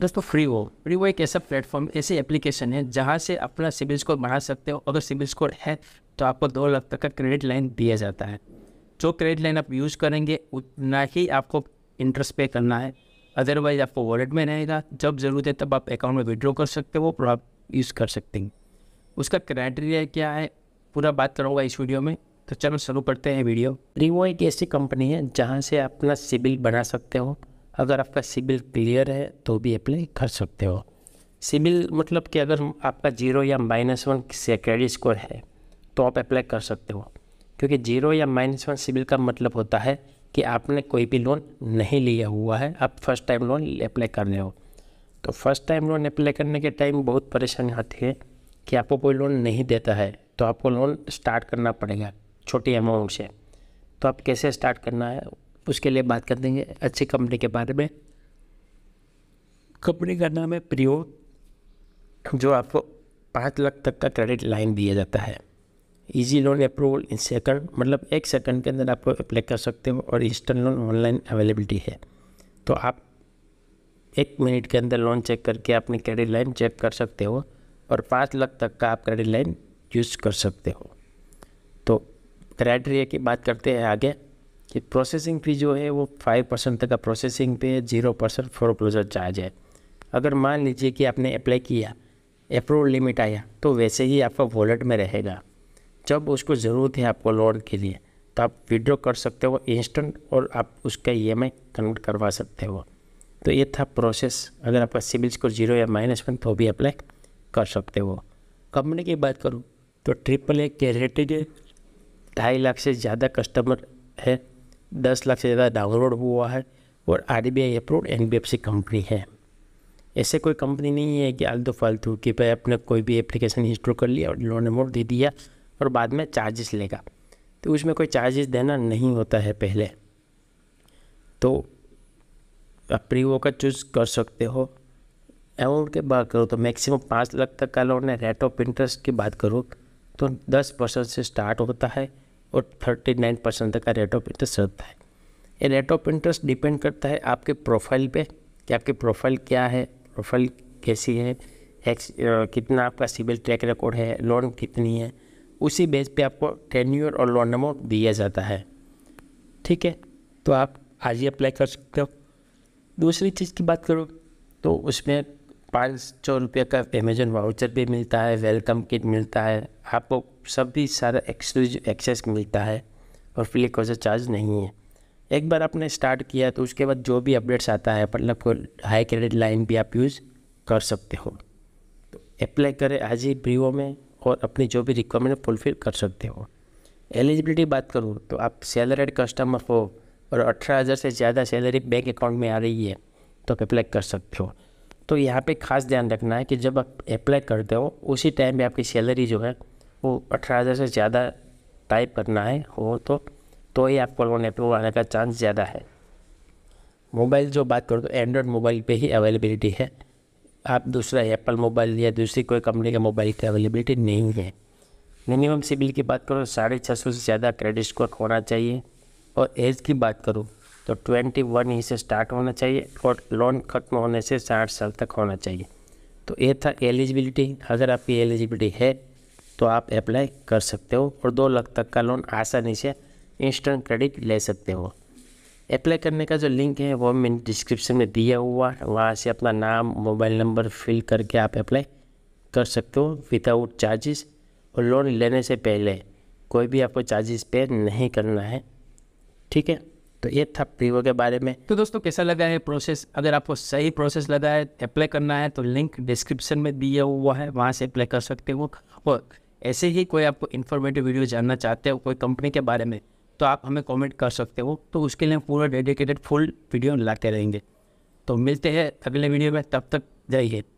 दोस्तों फ्री वो फ्री वो एक ऐसा प्लेटफॉर्म ऐसी एप्लीकेशन है जहाँ से अपना सिबिल स्कोर बढ़ा सकते हो अगर सिबिल स्कोर है तो आपको दो लाख तक का क्रेडिट लाइन दिया जाता है जो क्रेडिट लाइन आप यूज़ करेंगे उतना ही आपको इंटरेस्ट पे करना है अदरवाइज आपको वॉलेट में रहेगा जब ज़रूरत है तब आप अकाउंट में विड्रॉ कर सकते हो और आप यूज़ कर सकते हैं उसका क्राइटेरिया क्या है पूरा बात करूँगा इस वीडियो में तो चलो शुरू करते हैं वीडियो रिवो एक ऐसी कंपनी है जहाँ से अपना सिबिल बढ़ा सकते हो अगर आपका सिबिल क्लियर है तो भी अप्लाई कर सकते हो सिबिल मतलब कि अगर आपका जीरो या माइनस वन से क्रेडिट स्कोर है तो आप अप्लाई कर सकते हो क्योंकि जीरो या माइनस वन सिबिल का मतलब होता है कि आपने कोई भी लोन नहीं लिया हुआ है आप फर्स्ट टाइम लोन अप्लाई कर रहे हो तो फर्स्ट टाइम लोन अप्लाई करने के टाइम बहुत परेशानी आती है कि आपको कोई लोन नहीं देता है तो आपको लोन स्टार्ट करना पड़ेगा छोटी अमाउंट से तो आप कैसे स्टार्ट करना है उसके लिए बात कर देंगे अच्छी कंपनी के बारे में कंपनी का नाम है प्रियो जो आपको पाँच लाख तक का क्रेडिट लाइन दिया जाता है easy loan approval in second मतलब एक सेकंड के अंदर आपको अप्लाई कर सकते हो और इंस्टेंट लोन ऑनलाइन अवेलेबिलिटी है तो आप एक मिनट के अंदर लोन चेक करके अपनी क्रेडिट लाइन चेक कर सकते हो और पाँच लाख तक का आप क्रेडिट लाइन यूज़ कर सकते हो तो क्राइटेरिया की बात करते हैं आगे कि प्रोसेसिंग फ़ी जो है वो फाइव परसेंट तक का प्रोसेसिंग पे zero percent foreclosure charge है अगर मान लीजिए कि आपने अप्लाई किया अप्रूवल लिमिट आया तो वैसे ही आपका वॉलेट में रहेगा जब उसको ज़रूरत है आपको लोन के लिए तो आप विड्रॉ कर सकते हो इंस्टेंट और आप उसका ई एम आई कन्वर्ट करवा सकते हो तो ये था प्रोसेस अगर आपका सिविल स्कोर जीरो या माइनस वन तो भी अप्लाई कर सकते हो कंपनी की बात करूँ तो ट्रिपल ए के रेटेड ढाई लाख से ज़्यादा कस्टमर है दस लाख से ज़्यादा डाउनलोड हुआ है और R B I approve N B F C company है ऐसे कोई कंपनी नहीं है कि आलतू फालतू कि भाई अपने कोई भी एप्लीकेशन इंस्टॉल कर लिया और लोन अमाउंट दे दिया और बाद में चार्जेस लेगा तो उसमें कोई चार्जेस देना नहीं होता है पहले तो आप प्री वो का चूज़ कर सकते हो अमाउंट के बात करो तो मैक्सिमम पाँच लाख तक का लोन है रेट ऑफ इंटरेस्ट की बात करूँ तो दस परसेंट से स्टार्ट होता है और 39 परसेंट तक का रेट ऑफ इंटरेस्ट रहता है ये रेट ऑफ इंटरेस्ट डिपेंड करता है आपके प्रोफाइल पे कि आपकी प्रोफाइल क्या है प्रोफाइल कैसी है एक्स कितना आपका सिविल ट्रैक रिकॉर्ड है लोन कितनी है उसी बेस पे आपको टेन्यूर और लोन अमाउंट दिया जाता है ठीक है तो आप आज ही अप्लाई कर सकते हो दूसरी चीज़ की बात करो तो उसमें पाँच सौ रुपये का अमेजन वाउचर भी मिलता है वेलकम किट मिलता है आपको सब भी सारा एक्सक्लूज एक्सेस मिलता है और फ्री कोई चार्ज नहीं है एक बार आपने स्टार्ट किया तो उसके बाद जो भी अपडेट्स आता है मतलब को हाई क्रेडिट लाइन भी आप यूज़ कर सकते हो तो अप्लाई करें आज ही ब्रीवो में और अपनी जो भी रिक्वायरमेंट फुलफिल कर सकते हो एलिजिबिलिटी बात करूँ तो आप सैलरीड कस्टमर हो और अठारह हज़ार से ज़्यादा सैलरी बैंक अकाउंट में आ रही है तो आप अप्लाई कर सकते हो तो यहाँ पे खास ध्यान रखना है कि जब आप अप्लाई करते हो उसी टाइम पे आपकी सैलरी जो है आपको अठारह हज़ार से ज़्यादा टाइप करना है हो तो तो ही आपको लोन अप्रूव आने का चांस ज़्यादा है मोबाइल जो बात करो तो एंड्रॉयड मोबाइल पे ही अवेलेबिलिटी है आप दूसरा एप्पल मोबाइल या दूसरी कोई कंपनी के मोबाइल की अवेलेबिलिटी नहीं है मिनिमम सिबिल की बात करो तो साढ़े छः सौ से ज़्यादा क्रेडिट स्कोर होना चाहिए और एज की बात करो तो ट्वेंटी वन ही से स्टार्ट होना चाहिए और लोन खत्म होने से साठ साल तक होना चाहिए तो ये था एलिजिबिलिटी अगर आपकी एलिजिबिलिटी है तो आप अप्लाई कर सकते हो और दो लाख तक का लोन आसानी से इंस्टेंट क्रेडिट ले सकते हो अप्लाई करने का जो लिंक है वो मैंने डिस्क्रिप्शन में दिया हुआ है वहाँ से अपना नाम मोबाइल नंबर फिल करके आप अप्लाई कर सकते हो विदाउट चार्जेस और लोन लेने से पहले कोई भी आपको चार्जेस पे नहीं करना है ठीक है तो ये था प्रीवो के बारे में तो दोस्तों कैसा लगा है प्रोसेस अगर आपको सही प्रोसेस लगा है अप्लाई करना है तो लिंक डिस्क्रिप्शन में दिया हुआ है वहाँ से अप्लाई कर सकते हो और ऐसे ही कोई आपको इन्फॉर्मेटिव वीडियो जानना चाहते हो कोई कंपनी के बारे में तो आप हमें कमेंट कर सकते हो तो उसके लिए पूरा डेडिकेटेड फुल वीडियो लाते रहेंगे तो मिलते हैं अगले वीडियो में तब तक जय हिंद